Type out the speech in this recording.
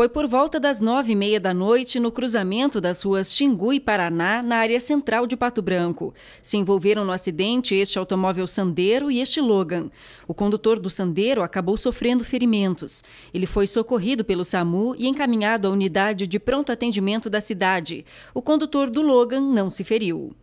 Foi por volta das nove e meia da noite no cruzamento das ruas Xingu e Paraná, na área central de Pato Branco. Se envolveram no acidente este automóvel Sandeiro e este Logan. O condutor do Sandeiro acabou sofrendo ferimentos. Ele foi socorrido pelo SAMU e encaminhado à unidade de pronto atendimento da cidade. O condutor do Logan não se feriu.